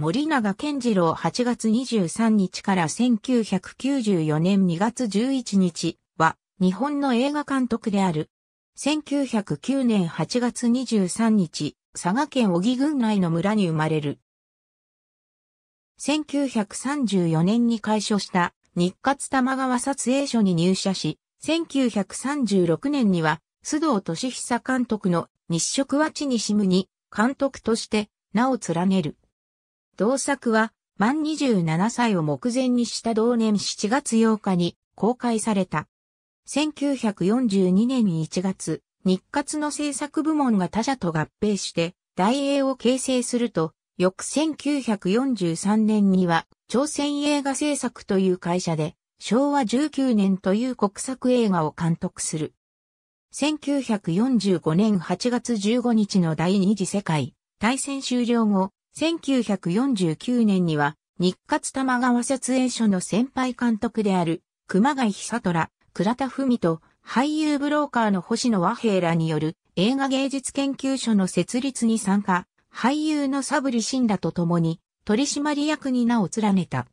森永健次郎8月23日から1994年2月11日は日本の映画監督である。1909年8月23日、佐賀県小木郡内の村に生まれる。1934年に開所した日活玉川撮影所に入社し、1936年には須藤俊久監督の日食は地にしむに監督として名を連ねる。同作は満27歳を目前にした同年7月8日に公開された。1942年1月、日活の制作部門が他社と合併して、大英を形成すると、翌1943年には、朝鮮映画制作という会社で、昭和19年という国策映画を監督する。1945年8月15日の第二次世界大戦終了後、1949年には日活玉川設営所の先輩監督である熊谷久虎、倉田文と俳優ブローカーの星野和平らによる映画芸術研究所の設立に参加、俳優のサブリシンらと共に取締役に名を連ねた。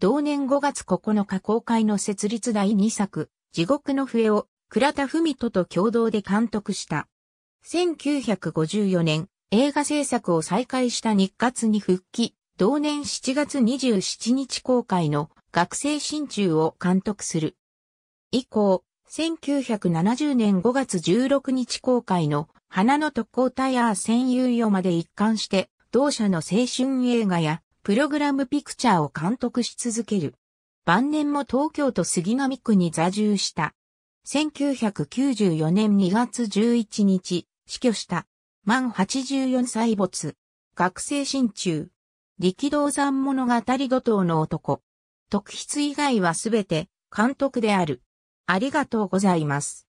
同年5月9日公開の設立第2作、地獄の笛を倉田文人と共同で監督した。1954年、映画制作を再開した日活に復帰、同年7月27日公開の学生新中を監督する。以降、1970年5月16日公開の花の特攻隊や戦友よまで一貫して同社の青春映画やプログラムピクチャーを監督し続ける。晩年も東京都杉並区に座住した。1994年2月11日、死去した。満84歳没。学生心中。力道山物語怒涛の男。特筆以外はすべて監督である。ありがとうございます。